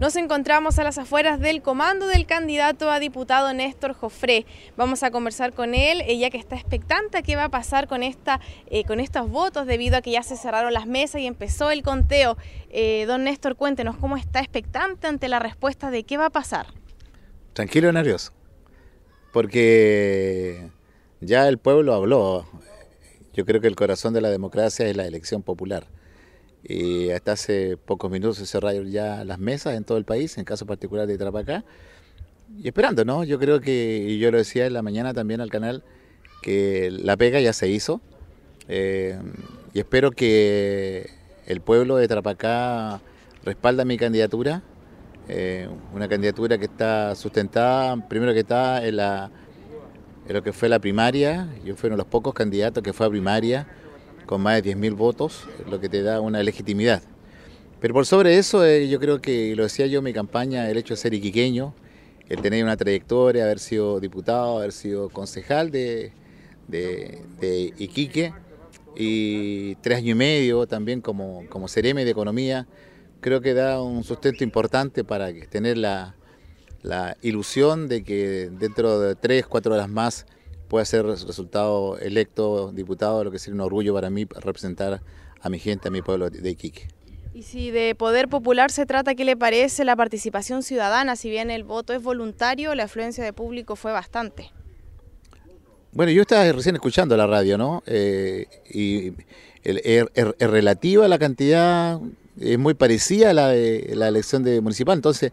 Nos encontramos a las afueras del comando del candidato a diputado Néstor Jofré. Vamos a conversar con él, ya que está expectante a qué va a pasar con, esta, eh, con estos votos, debido a que ya se cerraron las mesas y empezó el conteo. Eh, don Néstor, cuéntenos cómo está expectante ante la respuesta de qué va a pasar. Tranquilo, nervioso, porque ya el pueblo habló. Yo creo que el corazón de la democracia es la elección popular. Y hasta hace pocos minutos se cerraron ya las mesas en todo el país, en caso particular de Trapacá. Y esperando, ¿no? Yo creo que, y yo lo decía en la mañana también al canal, que la pega ya se hizo. Eh, y espero que el pueblo de Trapacá respalda mi candidatura. Eh, una candidatura que está sustentada, primero que está en, la, en lo que fue la primaria. Yo fui uno de los pocos candidatos que fue a primaria con más de 10.000 votos, lo que te da una legitimidad. Pero por sobre eso, eh, yo creo que, lo decía yo mi campaña, el hecho de ser iquiqueño, el tener una trayectoria, haber sido diputado, haber sido concejal de, Iquique y tres años y medio también como, como CRM de Economía, creo que da un sustento importante para tener la, la ilusión de que dentro de tres, cuatro horas más pueda ser resultado electo diputado, lo que sería un orgullo para mí representar a mi gente, a mi pueblo de Iquique. Y si de poder popular se trata, ¿qué le parece la participación ciudadana? Si bien el voto es voluntario, la afluencia de público fue bastante. Bueno, yo estaba recién escuchando la radio, ¿no? Eh, y er, er, es relativa la cantidad, es muy parecida a la de la elección de municipal. Entonces,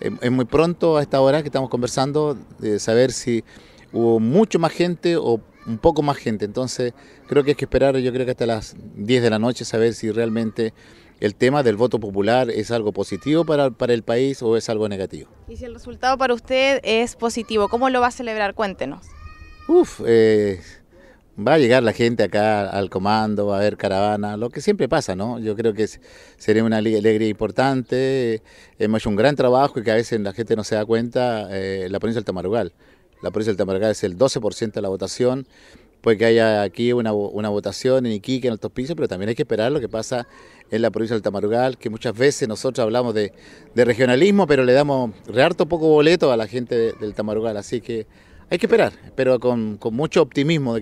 em, es muy pronto a esta hora que estamos conversando de saber si hubo mucho más gente o un poco más gente. Entonces, creo que hay que esperar, yo creo que hasta las 10 de la noche, a ver si realmente el tema del voto popular es algo positivo para, el país o es algo negativo. Y si el resultado para usted es positivo, ¿cómo lo va a celebrar? Cuéntenos. Uf, eh, va a llegar la gente acá al comando, va a haber caravana, lo que siempre pasa, ¿no? Yo creo que sería una alegría importante. Hemos hecho un gran trabajo y que a veces la gente no se da cuenta, eh, la provincia del Tamarugal la provincia del Tamarugal es el 12% de la votación, puede que haya aquí una, votación en Iquique, en Altos pisos, pero también hay que esperar lo que pasa en la provincia del Tamarugal, que muchas veces nosotros hablamos de, regionalismo, pero le damos re harto poco boleto a la gente del Tamarugal, así que hay que esperar, pero con, mucho optimismo de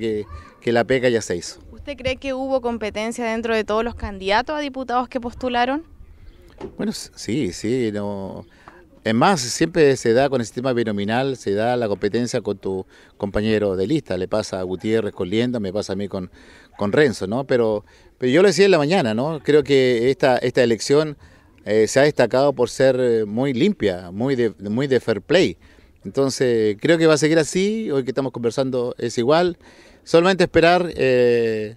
que, la PECA ya se hizo. ¿Usted cree que hubo competencia dentro de todos los candidatos a diputados que postularon? Bueno, sí, sí, no... Es más, siempre se da con el sistema binominal, se da la competencia con tu compañero de lista. Le pasa a Gutiérrez con Lienda, me pasa a mí con, con Renzo, ¿no? Pero, yo lo decía en la mañana, ¿no? Creo que esta, esta elección eh, se ha destacado por ser eh, muy limpia, muy de, muy de fair play. Entonces, creo que va a seguir así. Hoy que estamos conversando es igual. Solamente esperar. Eh,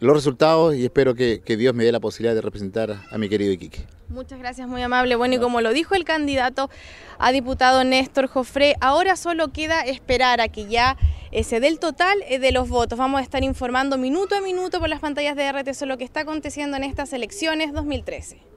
los resultados y espero que, Dios me dé la posibilidad de representar a mi querido Iquique. Muchas gracias, muy amable. Bueno, y como lo dijo el candidato a diputado Néstor Jofré, ahora solo queda esperar a que ya eh, se dé el total eh, de los votos. Vamos a estar informando minuto a minuto por las pantallas de RT sobre lo que está aconteciendo en estas elecciones 2013.